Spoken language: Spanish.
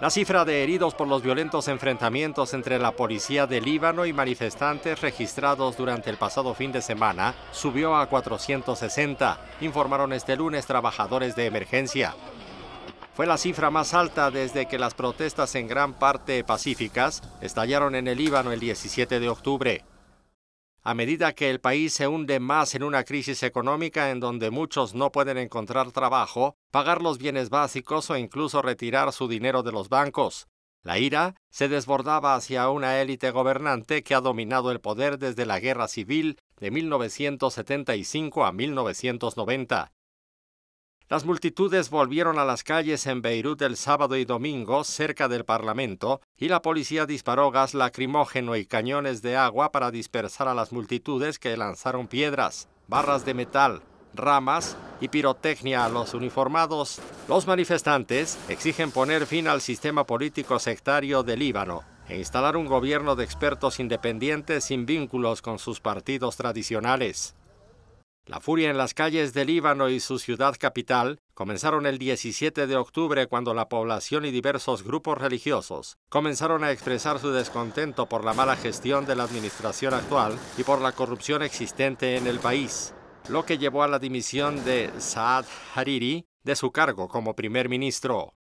La cifra de heridos por los violentos enfrentamientos entre la policía de Líbano y manifestantes registrados durante el pasado fin de semana subió a 460, informaron este lunes trabajadores de emergencia. Fue la cifra más alta desde que las protestas en gran parte pacíficas estallaron en el Líbano el 17 de octubre. A medida que el país se hunde más en una crisis económica en donde muchos no pueden encontrar trabajo, pagar los bienes básicos o incluso retirar su dinero de los bancos, la ira se desbordaba hacia una élite gobernante que ha dominado el poder desde la Guerra Civil de 1975 a 1990. Las multitudes volvieron a las calles en Beirut el sábado y domingo cerca del Parlamento y la policía disparó gas lacrimógeno y cañones de agua para dispersar a las multitudes que lanzaron piedras, barras de metal, ramas y pirotecnia a los uniformados. Los manifestantes exigen poner fin al sistema político sectario del Líbano e instalar un gobierno de expertos independientes sin vínculos con sus partidos tradicionales. La furia en las calles de Líbano y su ciudad capital comenzaron el 17 de octubre cuando la población y diversos grupos religiosos comenzaron a expresar su descontento por la mala gestión de la administración actual y por la corrupción existente en el país, lo que llevó a la dimisión de Saad Hariri de su cargo como primer ministro.